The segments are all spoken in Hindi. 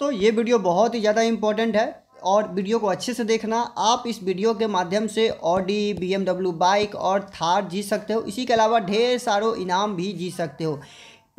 तो ये वीडियो बहुत ही ज़्यादा इम्पॉर्टेंट है और वीडियो को अच्छे से देखना आप इस वीडियो के माध्यम से ऑडी बी बाइक और थार जीत सकते हो इसी के अलावा ढेर सारों इनाम भी जीत सकते हो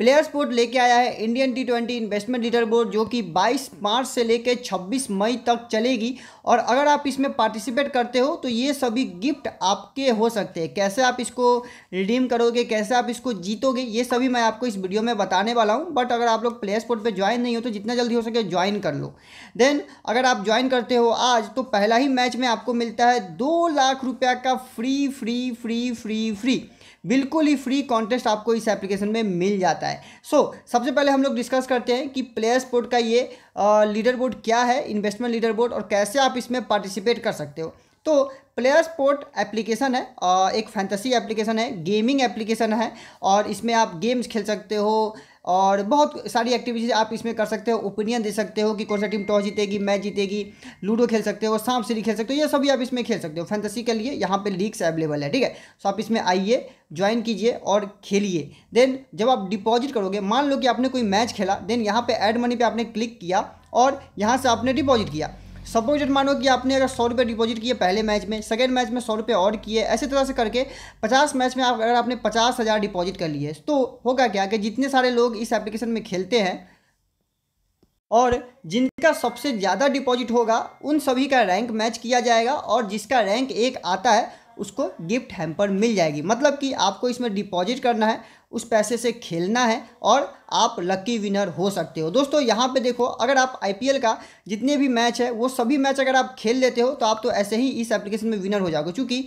प्लेयर्स बोर्ड लेके आया है Indian T twenty investment leader board जो कि 22 मार्च से लेकर 26 मई तक चलेगी और अगर आप इसमें पार्टिसिपेट करते हो तो ये सभी गिफ्ट आपके हो सकते हैं कैसे आप इसको रिडीम करोगे कैसे आप इसको जीतोगे ये सभी मैं आपको इस वीडियो में बताने वाला हूँ बट अगर आप लोग प्लेयर्स बोर्ड पर ज्वाइन नहीं हो तो जितना जल्दी हो सके ज्वाइन कर लो देन अगर आप ज्वाइन करते हो आज तो पहला ही मैच में आपको मिलता है दो लाख रुपया का free free free free free बिल्कुल ही फ्री कॉन्टेस्ट आपको इस एप्लीकेशन में मिल जाता है सो so, सबसे पहले हम लोग डिस्कस करते हैं कि प्लेयर्स बोर्ड का ये लीडर बोर्ड क्या है इन्वेस्टमेंट लीडर बोर्ड और कैसे आप इसमें पार्टिसिपेट कर सकते हो तो प्लेयर स्पोर्ट एप्लीकेशन है एक फैंटेसी एप्लीकेशन है गेमिंग एप्लीकेशन है और इसमें आप गेम्स खेल सकते हो और बहुत सारी एक्टिविटीज़ आप इसमें कर सकते हो ओपिनियन दे सकते हो कि कौन सा टीम टॉस जीतेगी मैच जीतेगी लूडो खेल सकते हो सांप सीढ़ी खेल सकते हो ये सभी आप इसमें खेल सकते हो फैंटेसी के लिए यहाँ पे लीग्स अवेलेबल है ठीक है सो आप इसमें आइए ज्वाइन कीजिए और खेलिए देन जब आप डिपॉजिट करोगे मान लो कि आपने कोई मैच खेला देन यहाँ पर एड मनी पर आपने क्लिक किया और यहाँ से आपने डिपॉजिट किया सपोज मानो कि आपने अगर सौ रुपये डिपॉजिट किए पहले मैच में सेकेंड मैच में सौ रुपये और किए ऐसे तरह से करके पचास मैच में आप अगर आपने पचास हज़ार डिपॉजिट कर लिए तो होगा क्या कि जितने सारे लोग इस एप्लीकेशन में खेलते हैं और जिनका सबसे ज़्यादा डिपॉजिट होगा उन सभी का रैंक मैच किया जाएगा और जिसका रैंक एक आता है उसको गिफ्ट हैम्पर मिल जाएगी मतलब कि आपको इसमें डिपॉजिट करना है उस पैसे से खेलना है और आप लकी विनर हो सकते हो दोस्तों यहाँ पे देखो अगर आप आईपीएल का जितने भी मैच है वो सभी मैच अगर आप खेल लेते हो तो आप तो ऐसे ही इस एप्लीकेशन में विनर हो जाओगे क्योंकि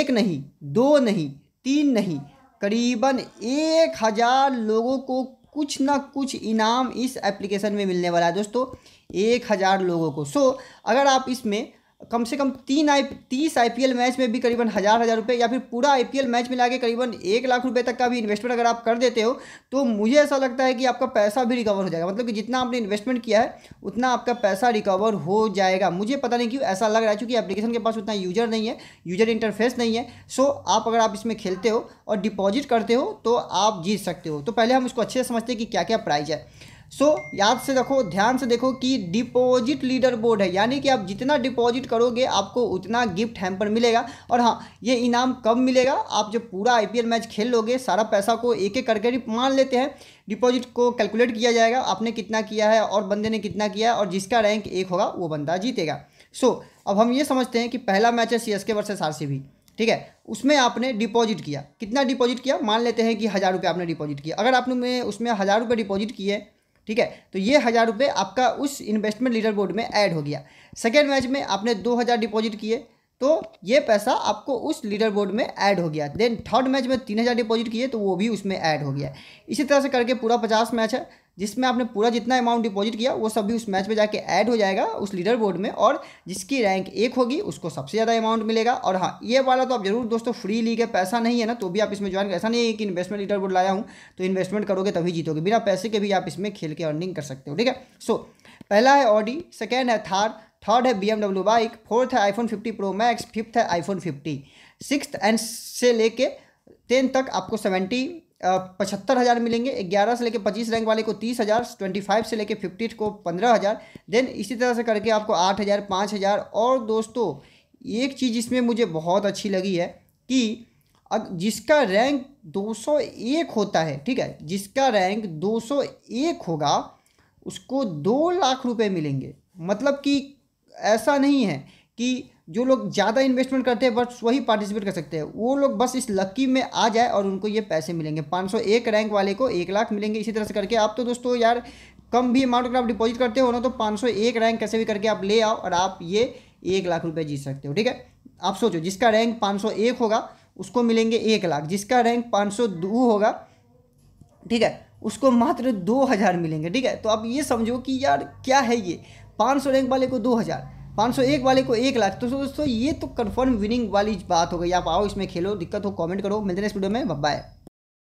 एक नहीं दो नहीं तीन नहीं करीबन एक हज़ार लोगों को कुछ ना कुछ इनाम इस एप्लीकेशन में मिलने वाला है दोस्तों एक हज़ार लोगों को सो so, अगर आप इसमें कम से कम तीन आई तीस आई मैच में भी करीबन हज़ार हज़ार रुपये या फिर पूरा आई मैच मिला के करीबन एक लाख रुपये तक का भी इन्वेस्टमेंट अगर आप कर देते हो तो मुझे ऐसा लगता है कि आपका पैसा भी रिकवर हो जाएगा मतलब कि जितना आपने इन्वेस्टमेंट किया है उतना आपका पैसा रिकवर हो जाएगा मुझे पता नहीं क्यों ऐसा लग रहा है चूँकि एप्लीकेशन के पास उतना यूजर नहीं है यूजर इंटरफेस नहीं है सो आप अगर आप इसमें खेलते हो और डिपॉजिट करते हो तो आप जीत सकते हो तो पहले हम इसको अच्छे से समझते हैं कि क्या क्या प्राइज़ है सो so, याद से रखो ध्यान से देखो कि डिपॉजिट लीडर बोर्ड है यानी कि आप जितना डिपॉजिट करोगे आपको उतना गिफ्ट हैम्पर मिलेगा और हाँ ये इनाम कब मिलेगा आप जब पूरा आईपीएल मैच खेल लोगे सारा पैसा को एक एक करके मान लेते हैं डिपॉजिट को कैलकुलेट किया जाएगा आपने कितना किया है और बंदे ने कितना किया है और जिसका रैंक एक होगा वो बंदा जीतेगा सो so, अब हम ये समझते हैं कि पहला मैच है C S K versus R ठीक है उसमें आपने डिपॉजिट किया कितना डिपॉजिट किया मान लेते हैं कि हज़ार रुपये आपने डिपॉजिट किया अगर आपने उसमें हज़ार रुपये डिपॉजिट किए ठीक है तो ये हज़ार रुपये आपका उस इन्वेस्टमेंट लीडर बोर्ड में ऐड हो गया सेकेंड मैच में आपने दो हज़ार डिपॉजिट किए तो ये पैसा आपको उस लीडर बोर्ड में ऐड हो गया देन थर्ड मैच में तीन हज़ार डिपॉजिट किए तो वो भी उसमें ऐड हो गया इसी तरह से करके पूरा पचास मैच है जिसमें आपने पूरा जितना अमाउंट डिपॉजिट किया वो सभी उस मैच में जाके ऐड हो जाएगा उस लीडर बोर्ड में और जिसकी रैंक एक होगी उसको सबसे ज़्यादा अमाउंट मिलेगा और हाँ ये वाला तो आप जरूर दोस्तों फ्री लीग है पैसा नहीं है ना तो भी आप इसमें ज्वाइन कर ऐसा नहीं है कि इन्वेस्टमेंट लीडर बोर्ड लाया हूँ तो इन्वेस्टमेंट करोगे तभी जीतोगे बिना पैसे के भी आप इसमें खेल के अर्निंग कर सकते हो ठीक है सो पहला है ऑडी सेकेंड है थार थर्ड है बी बाइक फोर्थ है iPhone fifty pro max fifth है आईफोन फिफ्टी सिक्स एंड से लेके टेंथ तक आपको सेवेंटी पचहत्तर हज़ार मिलेंगे ग्यारह से लेकर पच्चीस रैंक वाले को तीस हज़ार ट्वेंटी फाइव से लेकर फिफ्टी को पंद्रह हज़ार देन इसी तरह से करके आपको आठ हज़ार पाँच हज़ार और दोस्तों एक चीज़ इसमें मुझे बहुत अच्छी लगी है कि अब जिसका रैंक 201 होता है ठीक है जिसका रैंक 201 होगा उसको दो लाख रुपए मिलेंगे मतलब कि ऐसा नहीं है कि जो लोग ज़्यादा इन्वेस्टमेंट करते हैं बस वही पार्टिसिपेट कर सकते हैं वो लोग बस इस लक्की में आ जाए और उनको ये पैसे मिलेंगे पाँच रैंक वाले को एक लाख मिलेंगे इसी तरह से करके आप तो दोस्तों यार कम भी अमाउंट अगर आप डिपॉजिट करते हो ना तो पाँच रैंक कैसे भी करके आप ले आओ और आप ये एक लाख रुपये जीत सकते हो ठीक है आप सोचो जिसका रैंक पाँच होगा उसको मिलेंगे एक लाख जिसका रैंक पाँच होगा ठीक है उसको मात्र दो हज़ार मिलेंगे ठीक है तो आप ये समझो कि यार क्या है ये 500 रैंक वाले को दो हज़ार 501 वाले को एक लाख तो दोस्तों ये तो कन्फर्म विनिंग वाली बात हो गई आप आओ इसमें खेलो दिक्कत हो कमेंट करो मिलते हैं इस वीडियो में है